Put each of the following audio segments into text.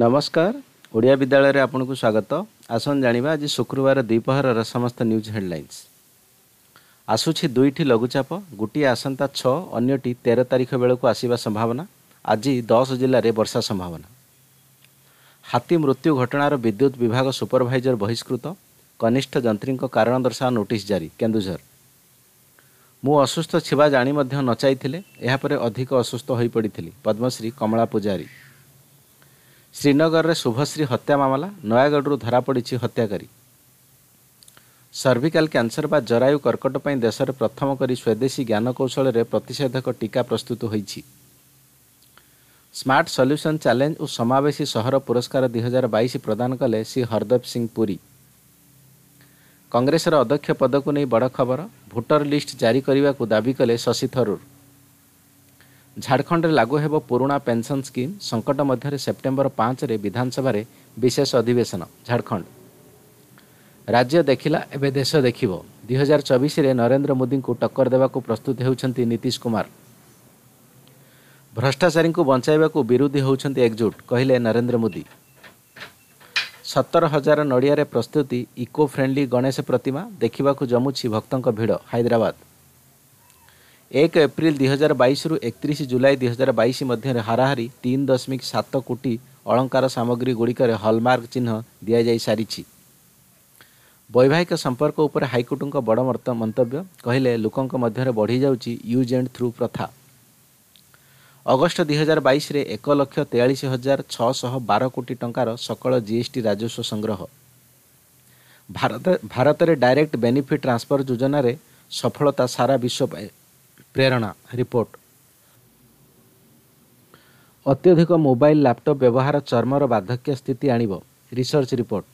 ନମସ୍କାର ଓଡ଼ିଆ ବିଦ୍ୟାଳୟରେ ଆପଣଙ୍କୁ ସ୍ୱାଗତ ଆସନ୍ତୁ ଜାଣିବା ଆଜି ଶୁକ୍ରବାର ଦ୍ୱିପହରର ସମସ୍ତ ନ୍ୟୁଜ୍ ହେଡ଼ଲାଇନ୍ସ ଆସୁଛି ଦୁଇଟି ଲଘୁଚାପ ଗୋଟିଏ ଆସନ୍ତା ଛଅ ଅନ୍ୟଟି ତେର ତାରିଖ ବେଳକୁ ଆସିବା ସମ୍ଭାବନା ଆଜି ଦଶ ଜିଲ୍ଲାରେ ବର୍ଷା ସମ୍ଭାବନା ହାତୀ ମୃତ୍ୟୁ ଘଟଣାର ବିଦ୍ୟୁତ୍ ବିଭାଗ ସୁପରଭାଇଜର ବହିଷ୍କୃତ କନିଷ୍ଠ ଯନ୍ତ୍ରୀଙ୍କ କାରଣ ଦର୍ଶାଅ ନୋଟିସ୍ ଜାରି କେନ୍ଦୁଝର ମୁଁ ଅସୁସ୍ଥ ଥିବା ଜାଣି ମଧ୍ୟ ନଚାଇଥିଲେ ଏହାପରେ ଅଧିକ ଅସୁସ୍ଥ ହୋଇପଡ଼ିଥିଲି ପଦ୍ମଶ୍ରୀ କମଳା ପୂଜାରୀ ଶ୍ରୀନଗରରେ ଶୁଭଶ୍ରୀ ହତ୍ୟା ମାମଲା ନୟାଗଡ଼ରୁ ଧରାପଡ଼ିଛି ହତ୍ୟାକାରୀ ସର୍ଭିକାଲ୍ କ୍ୟାନ୍ସର ବା ଜରାୟୁ କର୍କଟ ପାଇଁ ଦେଶରେ ପ୍ରଥମ କରି ସ୍ୱଦେଶୀ ଜ୍ଞାନକୌଶଳରେ ପ୍ରତିଷେଧକ ଟିକା ପ୍ରସ୍ତୁତ ହୋଇଛି ସ୍ମାର୍ଟ ସଲ୍ୟୁସନ୍ ଚ୍ୟାଲେଞ୍ଜ ଓ ସମାବେଶୀ ସହର ପୁରସ୍କାର ଦୁଇହଜାର ବାଇଶ ପ୍ରଦାନ କଲେ ଶ୍ରୀ ହରଦେବ ସିଂ ପୁରୀ କଂଗ୍ରେସର ଅଧ୍ୟକ୍ଷ ପଦକୁ ନେଇ ବଡ଼ ଖବର ଭୋଟର ଲିଷ୍ଟ ଜାରି କରିବାକୁ ଦାବି କଲେ ଶଶି ଥରୁର୍ ଝାଡ଼ଖଣ୍ଡରେ ଲାଗୁ ହେବ ପୁରୁଣା ପେନ୍ସନ୍ ସ୍କିମ୍ ସଙ୍କଟ ମଧ୍ୟରେ ସେପ୍ଟେମ୍ବର ପାଞ୍ଚରେ ବିଧାନସଭାରେ ବିଶେଷ ଅଧିବେଶନ ଝାଡ଼ଖଣ୍ଡ ରାଜ୍ୟ ଦେଖିଲା ଏବେ ଦେଶ ଦେଖିବ ଦୁଇ ହଜାର ଚବିଶରେ ନରେନ୍ଦ୍ର ମୋଦିଙ୍କୁ ଟକ୍କର ଦେବାକୁ ପ୍ରସ୍ତୁତ ହେଉଛନ୍ତି ନୀତିଶ କୁମାର ଭ୍ରଷ୍ଟାଚାରୀଙ୍କୁ ବଞ୍ଚାଇବାକୁ ବିରୋଧୀ ହେଉଛନ୍ତି ଏକଜୁଟ କହିଲେ ନରେନ୍ଦ୍ର ମୋଦି ସତର ହଜାର ନଡ଼ିଆରେ ପ୍ରସ୍ତୁତି ଇକୋ ଫ୍ରେଣ୍ଡଲି ଗଣେଶ ପ୍ରତିମା ଦେଖିବାକୁ ଜମୁଛି ଭକ୍ତଙ୍କ ଭିଡ଼ ହାଇଦ୍ରାବାଦ ଏକ ଏପ୍ରିଲ ଦୁଇ ହଜାର ବାଇଶରୁ ଏକତିରିଶ ଜୁଲାଇ ଦୁଇ ହଜାର ବାଇଶ ମଧ୍ୟରେ ହାରାହାରି ତିନି ଦଶମିକ ସାତ କୋଟି ଅଳଙ୍କାର ସାମଗ୍ରୀ ଗୁଡ଼ିକରେ ହଲମାର୍କ ଚିହ୍ନ ଦିଆଯାଇ ସାରିଛି ବୈବାହିକ ସମ୍ପର୍କ ଉପରେ ହାଇକୋର୍ଟଙ୍କ ବଡ଼ ମନ୍ତବ୍ୟ କହିଲେ ଲୋକଙ୍କ ମଧ୍ୟରେ ବଢ଼ିଯାଉଛି ୟୁଜ୍ ଆଣ୍ଡ ଥ୍ରୁ ପ୍ରଥା ଅଗଷ୍ଟ ଦୁଇ ହଜାର ବାଇଶରେ ଏକ ଲକ୍ଷ ତେୟାଳିଶ ହଜାର ଛଅଶହ ବାର କୋଟି ଟଙ୍କାର ସକଳ ଜିଏସ୍ଟି ରାଜସ୍ୱ ସଂଗ୍ରହ ଭାରତରେ ଡାଇରେକ୍ଟ ବେନିଫିଟ୍ ଟ୍ରାନ୍ସଫର୍ ଯୋଜନାରେ ସଫଳତା ସାରା ବିଶ୍ୱ ପାଇଁ ପ୍ରେରଣା ରିପୋର୍ଟ ଅତ୍ୟଧିକ ମୋବାଇଲ ଲ୍ୟାପଟପ୍ ବ୍ୟବହାର ଚର୍ମର ବାର୍ଦ୍ଧକ୍ୟ ସ୍ଥିତି ଆଣିବ ରିସର୍ଚ୍ଚ ରିପୋର୍ଟ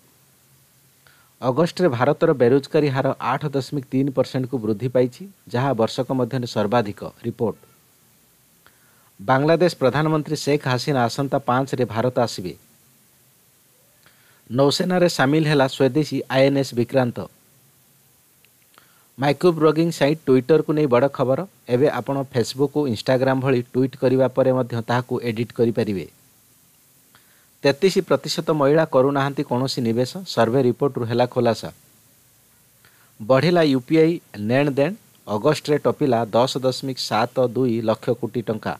ଅଗଷ୍ଟରେ ଭାରତର ବେରୋଜଗାରୀ ହାର ଆଠ ଦଶମିକ ତିନି ପରସେଣ୍ଟକୁ ବୃଦ୍ଧି ପାଇଛି ଯାହା ବର୍ଷକ ମଧ୍ୟରେ ସର୍ବାଧିକ ରିପୋର୍ଟ ବାଂଲାଦେଶ ପ୍ରଧାନମନ୍ତ୍ରୀ ଶେଖ୍ ହାସିନା ଆସନ୍ତା ପାଞ୍ଚରେ ଭାରତ ଆସିବେ ନୌସେନାରେ ସାମିଲ ହେଲା ସ୍ୱଦେଶୀ INS Vikrant micro blogging site ଟ୍ୱିଟରକୁ ନେଇ ବଡ଼ ଖବର ଏବେ ଆପଣ ଫେସବୁକ୍ ଓ ଇନ୍ଷ୍ଟାଗ୍ରାମ ଭଳି ଟ୍ୱିଟ୍ କରିବା ପରେ ମଧ୍ୟ ତାହାକୁ ଏଡିଟ୍ କରିପାରିବେ ତେତିଶ ପ୍ରତିଶତ ମହିଳା କରୁନାହାନ୍ତି କୌଣସି ନିବେଶ ସର୍ଭେ ରିପୋର୍ଟରୁ ହେଲା ଖୋଲାସା ବଢ଼ିଲା ୟୁ ପି ଆଇ ନେଣଦେଣ ଅଗଷ୍ଟରେ ଟପିଲା ଦଶ ଦଶମିକ ସାତ ଦୁଇ ଲକ୍ଷ କୋଟି ଟଙ୍କା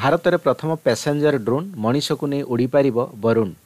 ଭାରତରେ ପ୍ରଥମ ପାସେଞ୍ଜର ଡ୍ରୋନ୍ ମଣିଷକୁ ନେଇ ଉଡ଼ିପାରିବ ବରୁଣ